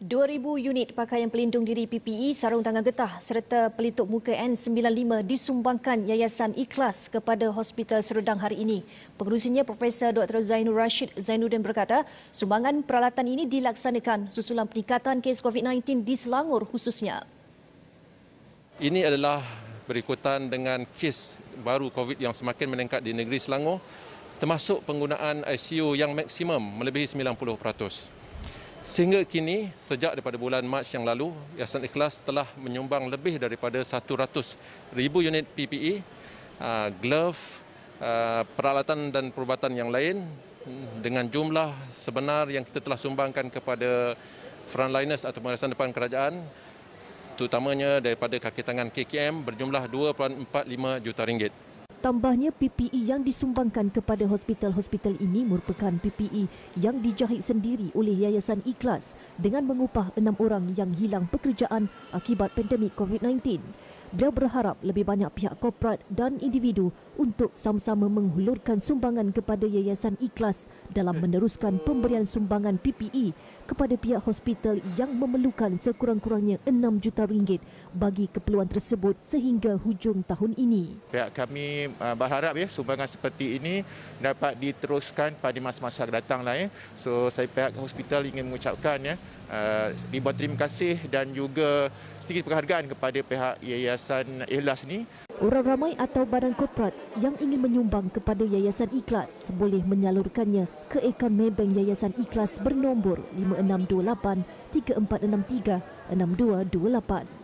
2,000 unit pakaian pelindung diri PPE, sarung tangan getah serta pelitup muka N95 disumbangkan Yayasan Ikhlas kepada Hospital Serdang hari ini. Pengurusnya Profesor Dr. Zainul Rashid Zainuddin berkata, sumbangan peralatan ini dilaksanakan susulan peningkatan kes COVID-19 di Selangor khususnya. Ini adalah berikutan dengan kes baru COVID yang semakin meningkat di negeri Selangor termasuk penggunaan ICU yang maksimum melebihi 90%. Sehingga kini, sejak daripada bulan Mac yang lalu, Yayasan Ikhlas telah menyumbang lebih daripada 100 ribu unit PPE, uh, glove, uh, peralatan dan perubatan yang lain dengan jumlah sebenar yang kita telah sumbangkan kepada frontliners atau pengurusan depan kerajaan terutamanya daripada kaki tangan KKM berjumlah 2.45 juta ringgit. Tambahnya PPE yang disumbangkan kepada hospital-hospital ini merupakan PPE yang dijahit sendiri oleh Yayasan Ikhlas dengan mengupah enam orang yang hilang pekerjaan akibat pandemik COVID-19. Beliau berharap lebih banyak pihak korporat dan individu untuk sama-sama menghulurkan sumbangan kepada Yayasan Ikhlas dalam meneruskan pemberian sumbangan PPE kepada pihak hospital yang memerlukan sekurang-kurangnya RM6 juta ringgit bagi keperluan tersebut sehingga hujung tahun ini. Pihak kami uh, berharap ya sumbangan seperti ini dapat diteruskan pada masa-masa datanglah ya. So saya pihak hospital ingin mengucapkan ya uh, ribuan terima kasih dan juga sedikit penghargaan kepada pihak Yayasan Ikhlas ini. Orang ramai atau badan korporat yang ingin menyumbang kepada Yayasan Ikhlas boleh menyalurkannya ke akaun Maybank Yayasan Ikhlas bernombor 5628 3463 6228.